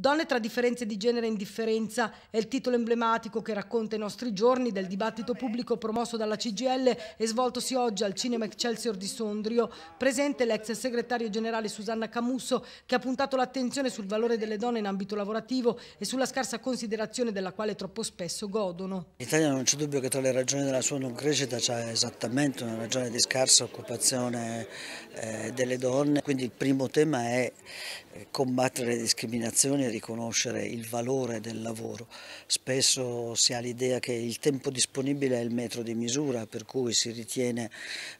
Donne tra differenze di genere e indifferenza è il titolo emblematico che racconta i nostri giorni del dibattito pubblico promosso dalla CGL e svoltosi oggi al Cinema Excelsior di Sondrio. Presente l'ex segretario generale Susanna Camusso che ha puntato l'attenzione sul valore delle donne in ambito lavorativo e sulla scarsa considerazione della quale troppo spesso godono. In Italia non c'è dubbio che tra le ragioni della sua non crescita c'è esattamente una ragione di scarsa occupazione eh, delle donne, quindi il primo tema è eh, combattere le discriminazioni riconoscere il valore del lavoro. Spesso si ha l'idea che il tempo disponibile è il metro di misura, per cui si ritiene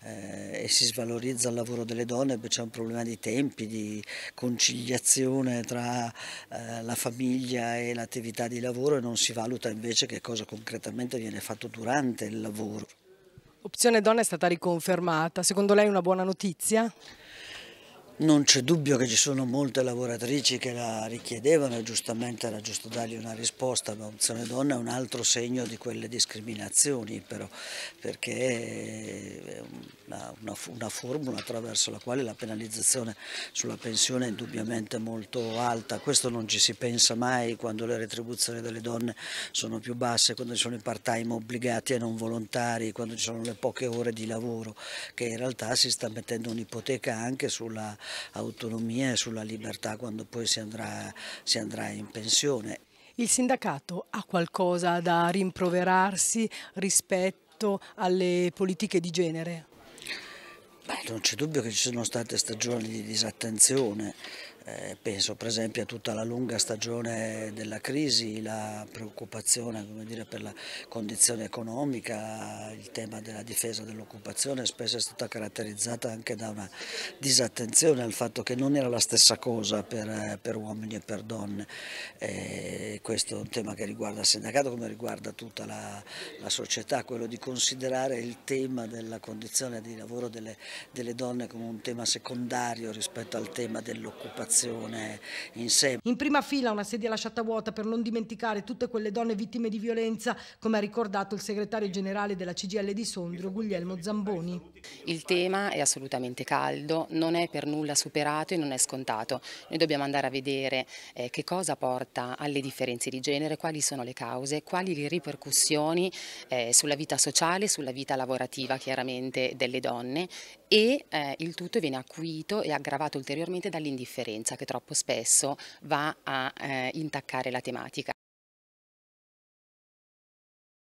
eh, e si svalorizza il lavoro delle donne, c'è un problema di tempi, di conciliazione tra eh, la famiglia e l'attività di lavoro e non si valuta invece che cosa concretamente viene fatto durante il lavoro. Opzione donna è stata riconfermata, secondo lei è una buona notizia? Non c'è dubbio che ci sono molte lavoratrici che la richiedevano e giustamente era giusto dargli una risposta, ma Opzione Donna è un altro segno di quelle discriminazioni però, perché è una, una, una formula attraverso la quale la penalizzazione sulla pensione è indubbiamente molto alta, questo non ci si pensa mai quando le retribuzioni delle donne sono più basse, quando ci sono i part time obbligati e non volontari, quando ci sono le poche ore di lavoro, che in realtà si sta mettendo un'ipoteca anche sulla autonomia e sulla libertà quando poi si andrà, si andrà in pensione. Il sindacato ha qualcosa da rimproverarsi rispetto alle politiche di genere? Beh, non c'è dubbio che ci sono state stagioni di disattenzione eh, penso per esempio a tutta la lunga stagione della crisi, la preoccupazione dire, per la condizione economica, il tema della difesa dell'occupazione spesso è stata caratterizzata anche da una disattenzione al fatto che non era la stessa cosa per, per uomini e per donne. Eh, questo è un tema che riguarda il sindacato come riguarda tutta la, la società, quello di considerare il tema della condizione di lavoro delle, delle donne come un tema secondario rispetto al tema dell'occupazione manifestazione in sé. In prima fila una sedia lasciata vuota per non dimenticare tutte quelle donne vittime di violenza, come ha ricordato il segretario generale della CGL di Sondrio, Guglielmo Zamboni. Il tema è assolutamente caldo, non è per nulla superato e non è scontato. Noi dobbiamo andare a vedere eh, che cosa porta alle differenze di genere, quali sono le cause, quali le ripercussioni eh, sulla vita sociale, sulla vita lavorativa chiaramente delle donne e eh, il tutto viene acuito e aggravato ulteriormente dall'indifferenza che troppo spesso va a eh, intaccare la tematica.